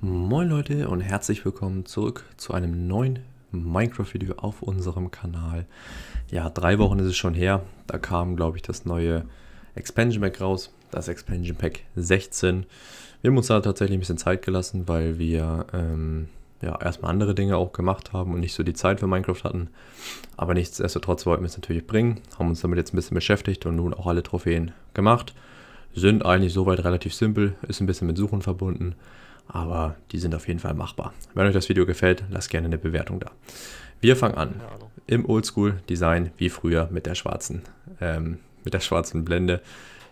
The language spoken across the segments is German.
Moin Leute und herzlich willkommen zurück zu einem neuen Minecraft-Video auf unserem Kanal. Ja, drei Wochen ist es schon her, da kam glaube ich das neue Expansion Pack raus, das Expansion Pack 16. Wir haben uns da tatsächlich ein bisschen Zeit gelassen, weil wir ähm, ja erstmal andere Dinge auch gemacht haben und nicht so die Zeit für Minecraft hatten. Aber nichtsdestotrotz wollten wir es natürlich bringen, haben uns damit jetzt ein bisschen beschäftigt und nun auch alle Trophäen gemacht. Sind eigentlich soweit relativ simpel, ist ein bisschen mit Suchen verbunden aber die sind auf jeden Fall machbar. Wenn euch das Video gefällt, lasst gerne eine Bewertung da. Wir fangen an im Oldschool-Design wie früher mit der schwarzen, ähm, mit der schwarzen Blende.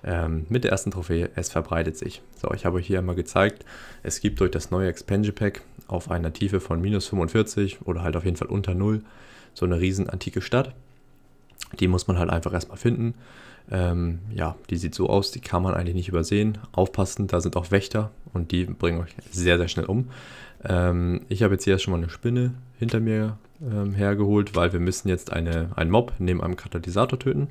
Ähm, mit der ersten Trophäe, es verbreitet sich. So, ich habe euch hier einmal gezeigt, es gibt durch das neue Expansion Pack auf einer Tiefe von minus 45 oder halt auf jeden Fall unter 0 so eine riesen antike Stadt die muss man halt einfach erstmal finden. Ähm, ja, die sieht so aus, die kann man eigentlich nicht übersehen. Aufpassen, da sind auch Wächter und die bringen euch sehr, sehr schnell um. Ähm, ich habe jetzt hier schon mal eine Spinne hinter mir ähm, hergeholt, weil wir müssen jetzt eine, einen Mob neben einem Katalysator töten.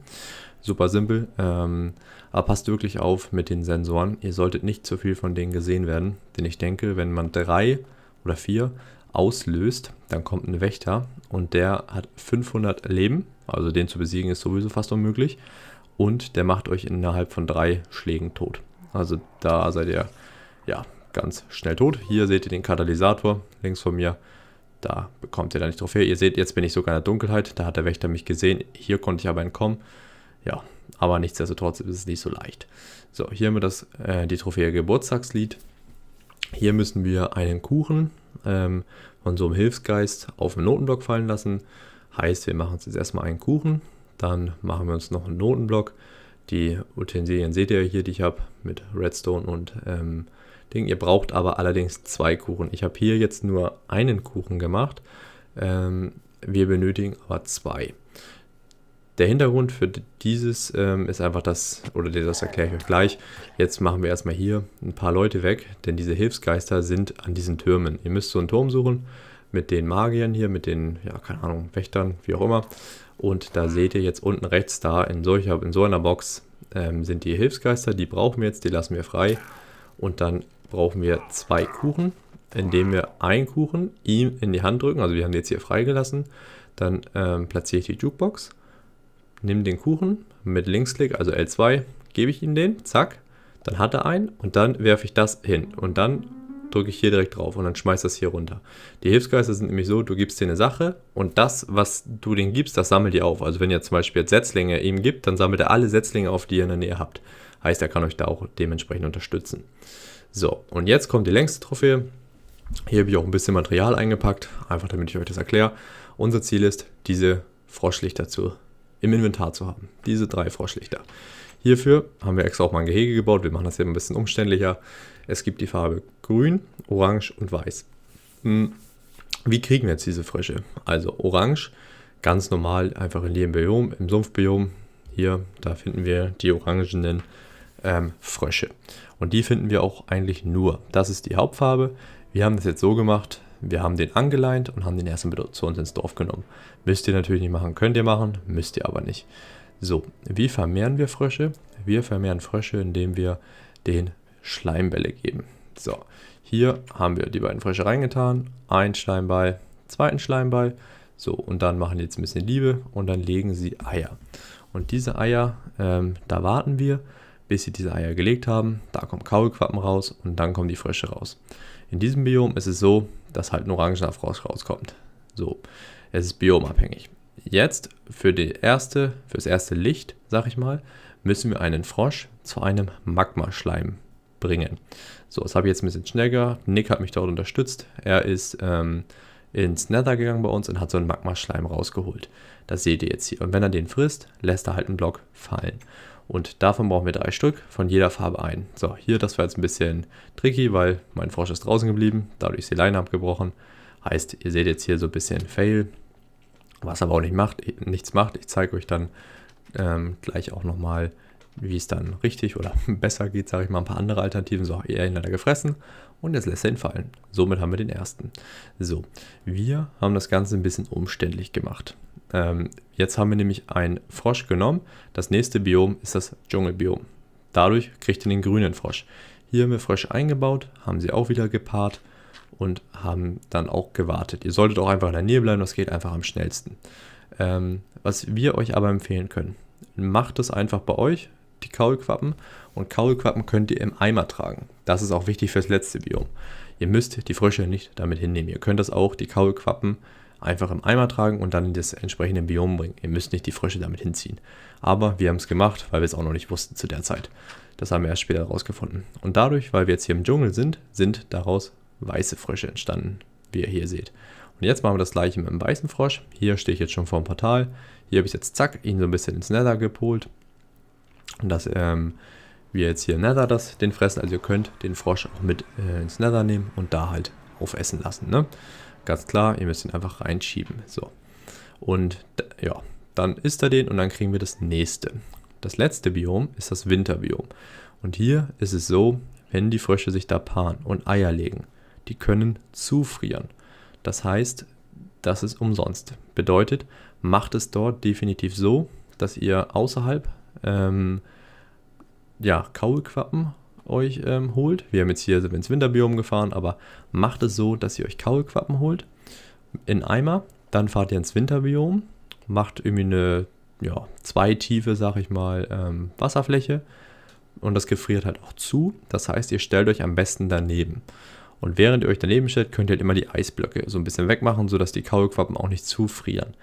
Super simpel, ähm, aber passt wirklich auf mit den Sensoren. Ihr solltet nicht zu viel von denen gesehen werden, denn ich denke, wenn man drei oder vier auslöst, dann kommt ein Wächter und der hat 500 Leben also den zu besiegen ist sowieso fast unmöglich. Und der macht euch innerhalb von drei Schlägen tot. Also da seid ihr ja ganz schnell tot. Hier seht ihr den Katalysator links von mir. Da bekommt ihr dann die Trophäe. Ihr seht, jetzt bin ich sogar in der Dunkelheit. Da hat der Wächter mich gesehen. Hier konnte ich aber entkommen. Ja, aber nichtsdestotrotz ist es nicht so leicht. So, hier haben wir das, äh, die Trophäe Geburtstagslied. Hier müssen wir einen Kuchen ähm, von so einem Hilfsgeist auf den Notenblock fallen lassen. Heißt, wir machen uns jetzt erstmal einen Kuchen, dann machen wir uns noch einen Notenblock. Die Utensilien seht ihr hier, die ich habe mit Redstone und ähm, Ding. Ihr braucht aber allerdings zwei Kuchen. Ich habe hier jetzt nur einen Kuchen gemacht. Ähm, wir benötigen aber zwei. Der Hintergrund für dieses ähm, ist einfach das, oder das erkläre ich euch gleich. Jetzt machen wir erstmal hier ein paar Leute weg, denn diese Hilfsgeister sind an diesen Türmen. Ihr müsst so einen Turm suchen, mit den Magiern hier, mit den, ja, keine Ahnung, Wächtern, wie auch immer. Und da seht ihr jetzt unten rechts da in, solcher, in so einer Box ähm, sind die Hilfsgeister, die brauchen wir jetzt, die lassen wir frei. Und dann brauchen wir zwei Kuchen, indem wir einen Kuchen ihm in die Hand drücken, also wir haben die jetzt hier freigelassen. Dann ähm, platziere ich die Jukebox, nimm den Kuchen mit Linksklick, also L2, gebe ich ihm den, zack, dann hat er einen und dann werfe ich das hin. Und dann drücke ich hier direkt drauf und dann schmeißt das hier runter. Die Hilfsgeister sind nämlich so, du gibst dir eine Sache und das, was du denen gibst, das sammelt ihr auf. Also wenn ihr zum Beispiel jetzt Setzlinge ihm gibt, dann sammelt er alle Setzlinge auf, die ihr in der Nähe habt. Heißt, er kann euch da auch dementsprechend unterstützen. So, und jetzt kommt die längste Trophäe. Hier habe ich auch ein bisschen Material eingepackt, einfach damit ich euch das erkläre. Unser Ziel ist, diese Froschlichter zu, im Inventar zu haben. Diese drei Froschlichter. Hierfür haben wir extra auch mal ein Gehege gebaut. Wir machen das hier ein bisschen umständlicher. Es gibt die Farbe grün, orange und weiß. Hm, wie kriegen wir jetzt diese Frösche? Also orange, ganz normal, einfach in jedem Biom, im Sumpfbiom. Hier, da finden wir die orangenen ähm, Frösche. Und die finden wir auch eigentlich nur. Das ist die Hauptfarbe. Wir haben das jetzt so gemacht, wir haben den angeleint und haben den ersten mit zu uns ins Dorf genommen. Müsst ihr natürlich nicht machen, könnt ihr machen, müsst ihr aber nicht. So, wie vermehren wir Frösche? Wir vermehren Frösche, indem wir den Schleimbälle geben. So, hier haben wir die beiden Frösche reingetan, ein Schleimball, zweiten Schleimball. So, und dann machen die jetzt ein bisschen Liebe und dann legen sie Eier. Und diese Eier, ähm, da warten wir, bis sie diese Eier gelegt haben. Da kommen Kaulquappen raus und dann kommen die Frösche raus. In diesem Biom ist es so, dass halt ein orangener rauskommt. So, es ist biomabhängig. Jetzt für die erste, fürs erste Licht, sag ich mal, müssen wir einen Frosch zu einem Magmaschleim bringen. So, das habe ich jetzt ein bisschen schnell gemacht. Nick hat mich dort unterstützt. Er ist ähm, ins Nether gegangen bei uns und hat so einen Magmaschleim rausgeholt. Das seht ihr jetzt hier. Und wenn er den frisst, lässt er halt einen Block fallen. Und davon brauchen wir drei Stück von jeder Farbe ein. So, hier, das war jetzt ein bisschen tricky, weil mein Frosch ist draußen geblieben. Dadurch ist die Leine abgebrochen. Heißt, ihr seht jetzt hier so ein bisschen Fail. Was aber auch nicht macht, nichts macht. Ich zeige euch dann ähm, gleich auch nochmal, wie es dann richtig oder besser geht, sage ich mal, ein paar andere Alternativen. So, er ihn leider gefressen und jetzt lässt er ihn fallen. Somit haben wir den ersten. So, wir haben das Ganze ein bisschen umständlich gemacht. Ähm, jetzt haben wir nämlich einen Frosch genommen. Das nächste Biom ist das Dschungelbiom. Dadurch kriegt ihr den grünen Frosch. Hier haben wir Frösche eingebaut, haben sie auch wieder gepaart und haben dann auch gewartet. Ihr solltet auch einfach in der Nähe bleiben, das geht einfach am schnellsten. Ähm, was wir euch aber empfehlen können, macht es einfach bei euch, die Kaulquappen. Und Kaulquappen könnt ihr im Eimer tragen. Das ist auch wichtig fürs letzte Biom. Ihr müsst die Frösche nicht damit hinnehmen. Ihr könnt das auch, die Kaulquappen, einfach im Eimer tragen und dann in das entsprechende Biom bringen. Ihr müsst nicht die Frösche damit hinziehen. Aber wir haben es gemacht, weil wir es auch noch nicht wussten zu der Zeit. Das haben wir erst später herausgefunden. Und dadurch, weil wir jetzt hier im Dschungel sind, sind daraus weiße Frösche entstanden, wie ihr hier seht. Und jetzt machen wir das gleiche mit dem weißen Frosch. Hier stehe ich jetzt schon vor dem Portal. Hier habe ich jetzt zack, ihn so ein bisschen ins Nether gepolt. Und dass ähm, wir jetzt hier Nether das, den fressen. Also ihr könnt den Frosch auch mit äh, ins Nether nehmen und da halt aufessen lassen. Ne? Ganz klar, ihr müsst ihn einfach reinschieben. So. Und ja, dann isst er den und dann kriegen wir das nächste. Das letzte Biom ist das Winterbiom. Und hier ist es so, wenn die Frösche sich da paaren und Eier legen, die können zufrieren. Das heißt, das ist umsonst. Bedeutet, macht es dort definitiv so, dass ihr außerhalb ähm, ja, Kaulquappen euch ähm, holt. Wir haben jetzt hier ins Winterbiom gefahren, aber macht es so, dass ihr euch Kaulquappen holt in Eimer. Dann fahrt ihr ins Winterbiom, macht irgendwie eine ja, zwei tiefe, sag ich mal, ähm, Wasserfläche und das gefriert halt auch zu. Das heißt, ihr stellt euch am besten daneben. Und während ihr euch daneben stellt, könnt ihr halt immer die Eisblöcke so ein bisschen wegmachen, sodass die Kaulquappen auch nicht zufrieren.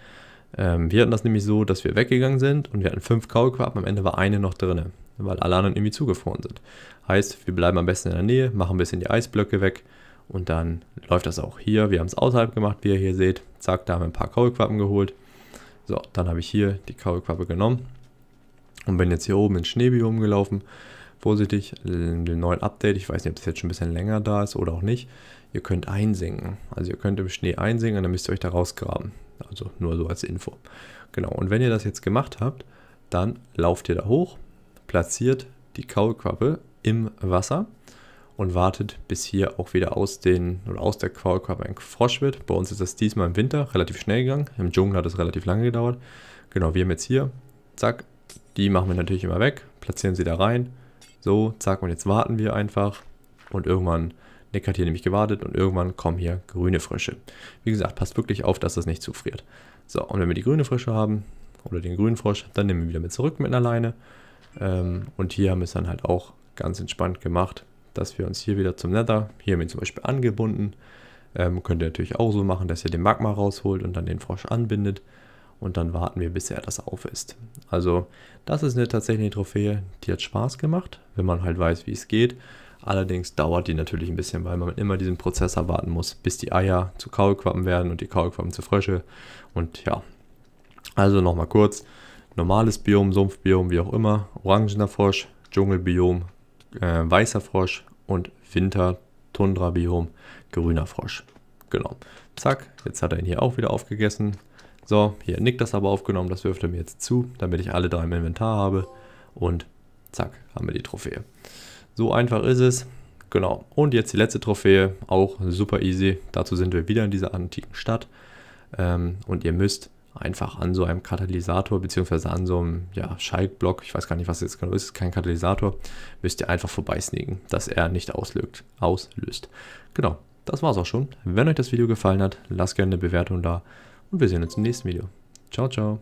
Ähm, wir hatten das nämlich so, dass wir weggegangen sind und wir hatten fünf Kaulquappen, am Ende war eine noch drin, weil alle anderen irgendwie zugefroren sind. Heißt, wir bleiben am besten in der Nähe, machen ein bisschen die Eisblöcke weg und dann läuft das auch hier. Wir haben es außerhalb gemacht, wie ihr hier seht. Zack, da haben wir ein paar Kaulquappen geholt. So, dann habe ich hier die Kaulquappe genommen und bin jetzt hier oben ins Schneebiom gelaufen vorsichtig, den neuen Update, ich weiß nicht, ob das jetzt schon ein bisschen länger da ist oder auch nicht, ihr könnt einsinken. Also ihr könnt im Schnee einsinken und dann müsst ihr euch da rausgraben. Also nur so als Info. Genau, und wenn ihr das jetzt gemacht habt, dann lauft ihr da hoch, platziert die Kaulquappe im Wasser und wartet, bis hier auch wieder aus, den, oder aus der Kaulquappe ein Frosch wird. Bei uns ist das diesmal im Winter relativ schnell gegangen. Im Dschungel hat es relativ lange gedauert. Genau, wir haben jetzt hier, zack, die machen wir natürlich immer weg, platzieren sie da rein, so, zack, und jetzt warten wir einfach. Und irgendwann, Nick hat hier nämlich gewartet und irgendwann kommen hier grüne Frösche. Wie gesagt, passt wirklich auf, dass das nicht zufriert. So, und wenn wir die grüne Frösche haben, oder den grünen Frosch, dann nehmen wir wieder mit zurück mit einer Leine. Ähm, und hier haben wir es dann halt auch ganz entspannt gemacht, dass wir uns hier wieder zum Nether, hier haben wir zum Beispiel angebunden. Ähm, könnt ihr natürlich auch so machen, dass ihr den Magma rausholt und dann den Frosch anbindet und dann warten wir, bis er das auf ist. Also das ist eine tatsächliche Trophäe, die hat Spaß gemacht, wenn man halt weiß, wie es geht. Allerdings dauert die natürlich ein bisschen, weil man immer diesen Prozess erwarten muss, bis die Eier zu Kaulquappen werden und die Kaulquappen zu Frösche. Und ja, also nochmal kurz, normales Biom, Sumpfbiom, wie auch immer, orangener Frosch, Dschungelbiom, äh, weißer Frosch und Winter, Tundra-Biom, grüner Frosch. Genau. Zack, jetzt hat er ihn hier auch wieder aufgegessen. So, hier nickt das aber aufgenommen, das wirft er mir jetzt zu, damit ich alle drei im Inventar habe. Und zack, haben wir die Trophäe. So einfach ist es. Genau. Und jetzt die letzte Trophäe, auch super easy. Dazu sind wir wieder in dieser antiken Stadt. Ähm, und ihr müsst einfach an so einem Katalysator beziehungsweise an so einem ja, Schaltblock, ich weiß gar nicht, was jetzt genau ist, kein Katalysator, müsst ihr einfach vorbeisneaken, dass er nicht auslögt, auslöst. Genau, das war's auch schon. Wenn euch das Video gefallen hat, lasst gerne eine Bewertung da und wir sehen uns im nächsten Video. Ciao, ciao.